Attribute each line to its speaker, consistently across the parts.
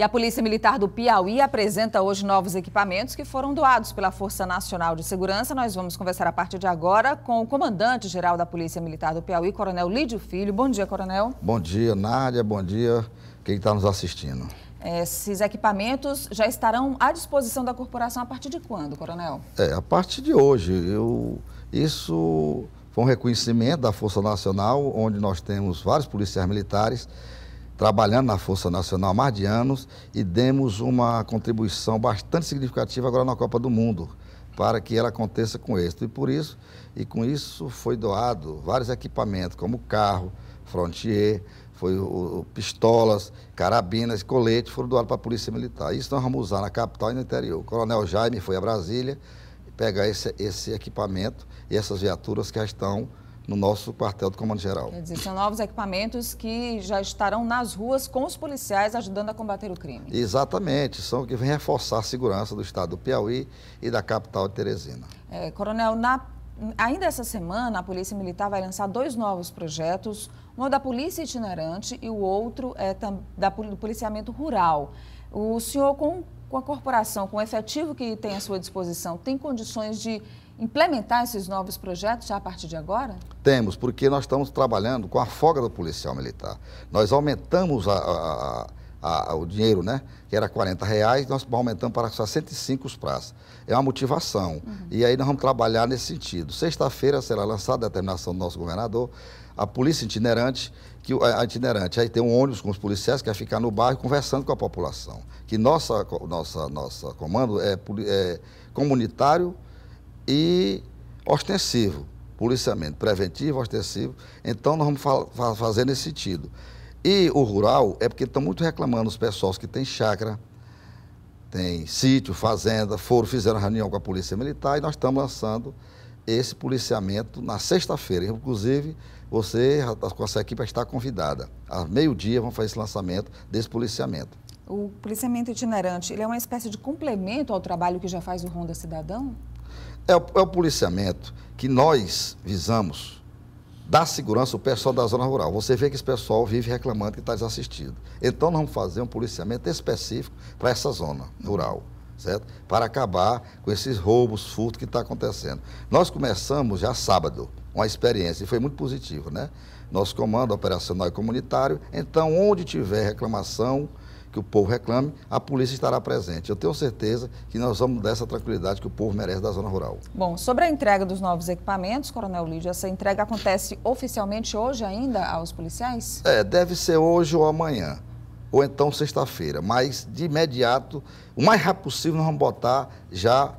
Speaker 1: E a Polícia Militar do Piauí apresenta hoje novos equipamentos que foram doados pela Força Nacional de Segurança. Nós vamos conversar a partir de agora com o comandante-geral da Polícia Militar do Piauí, Coronel Lídio Filho. Bom dia, Coronel.
Speaker 2: Bom dia, Nádia. Bom dia, quem está nos assistindo.
Speaker 1: Esses equipamentos já estarão à disposição da corporação a partir de quando, Coronel?
Speaker 2: É, a partir de hoje. Eu... Isso foi um reconhecimento da Força Nacional, onde nós temos vários policiais militares trabalhando na Força Nacional há mais de anos e demos uma contribuição bastante significativa agora na Copa do Mundo para que ela aconteça com êxito. E por isso, e com isso foi doado vários equipamentos, como carro, frontier, foi o, o, pistolas, carabinas, colete, foram doados para a Polícia Militar. Isso nós vamos usar na capital e no interior. O coronel Jaime foi a Brasília pegar esse, esse equipamento e essas viaturas que já estão no nosso quartel do Comando Geral. Quer
Speaker 1: dizer, são novos equipamentos que já estarão nas ruas com os policiais ajudando a combater o crime.
Speaker 2: Exatamente, são que vêm reforçar a segurança do estado do Piauí e da capital de Teresina.
Speaker 1: É, coronel, na, ainda essa semana a Polícia Militar vai lançar dois novos projetos, um da Polícia Itinerante e o outro é da, do Policiamento Rural. O senhor, com, com a corporação, com o efetivo que tem à sua disposição, tem condições de implementar esses novos projetos já a partir de agora?
Speaker 2: Temos, porque nós estamos trabalhando com a folga do policial militar. Nós aumentamos a, a, a, o dinheiro, né? Que era 40 reais, nós aumentamos para 65 os prazos. É uma motivação. Uhum. E aí nós vamos trabalhar nesse sentido. Sexta-feira será lançada a determinação do nosso governador, a polícia itinerante, que é, a itinerante, aí tem um ônibus com os policiais que vai ficar no bairro conversando com a população. Que nossa, nossa, nossa comando é, é comunitário e ostensivo, policiamento preventivo, ostensivo. Então nós vamos fa fa fazer nesse sentido. E o rural é porque estão muito reclamando os pessoais que têm chácara, tem sítio, fazenda, foram, fizeram reunião com a Polícia Militar e nós estamos lançando esse policiamento na sexta-feira. Inclusive, você, tá com essa equipe, está convidada. às meio-dia, vamos fazer esse lançamento desse policiamento.
Speaker 1: O policiamento itinerante, ele é uma espécie de complemento ao trabalho que já faz o Ronda
Speaker 2: Cidadão? É o, é o policiamento que nós visamos dar segurança ao pessoal da zona rural. Você vê que esse pessoal vive reclamando que está desassistido. Então, nós vamos fazer um policiamento específico para essa zona rural. Certo? Para acabar com esses roubos, furtos que está acontecendo. Nós começamos já sábado uma experiência e foi muito positivo, né? Nosso comando operacional e comunitário, então onde tiver reclamação, que o povo reclame, a polícia estará presente. Eu tenho certeza que nós vamos dar essa tranquilidade que o povo merece da zona rural.
Speaker 1: Bom, sobre a entrega dos novos equipamentos, Coronel Lídio, essa entrega acontece oficialmente hoje ainda aos policiais?
Speaker 2: É, deve ser hoje ou amanhã, ou então sexta-feira, mas de imediato, o mais rápido possível, nós vamos botar já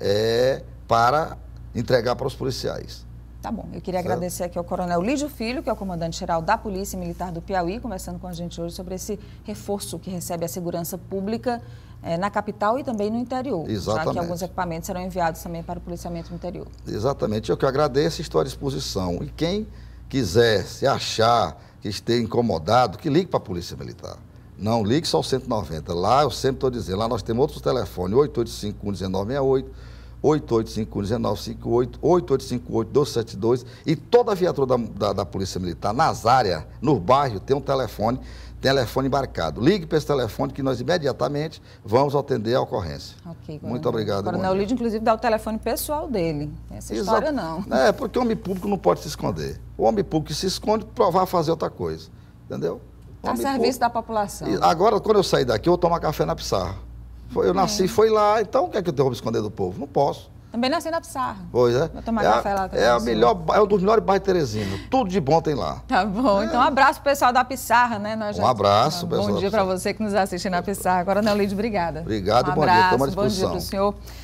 Speaker 2: é, para entregar para os policiais.
Speaker 1: Tá bom. Eu queria certo. agradecer aqui ao Coronel Lídio Filho, que é o comandante-geral da Polícia Militar do Piauí, conversando com a gente hoje sobre esse reforço que recebe a segurança pública é, na capital e também no interior. Exatamente. Já que alguns equipamentos serão enviados também para o policiamento no interior.
Speaker 2: Exatamente. Eu que agradeço, estou à disposição. E quem quiser se achar que esteja incomodado, que ligue para a Polícia Militar. Não ligue só o 190. Lá, eu sempre estou dizendo, lá nós temos outros telefones, 885 1968 8851-1958, 8858 272 e toda a viatura da, da, da, Polícia Militar nas áreas, no bairro, tem um telefone, telefone embarcado. Ligue para esse telefone que nós imediatamente vamos atender a ocorrência. Okay, Muito obrigado. Coronel
Speaker 1: Lídio, inclusive, dá o telefone pessoal dele. Essa Exato. história não. É,
Speaker 2: porque o homem público não pode se esconder. O homem público que se esconde, provar fazer outra coisa. Entendeu? Está a serviço público... da
Speaker 1: população. E
Speaker 2: agora, quando eu sair daqui, eu vou tomar café na Pissarra. Eu nasci, é. foi lá. Então, o que é que eu tenho que esconder do povo? Não posso.
Speaker 1: Também nasci na Pissarra.
Speaker 2: Pois é. Vou tomar é café a, lá também. É, é a melhor, é um dos melhores bairros Teresina. Tudo de bom tem lá.
Speaker 1: Tá bom. É. Então, um abraço pro pessoal da Pissarra, né? Nós um
Speaker 2: abraço, pessoal. Bom dia para
Speaker 1: você que nos assiste na Pissarra. Agora, Neolide, obrigada. Obrigado, um abraço, bom dia. Estamos Bom dia para o senhor.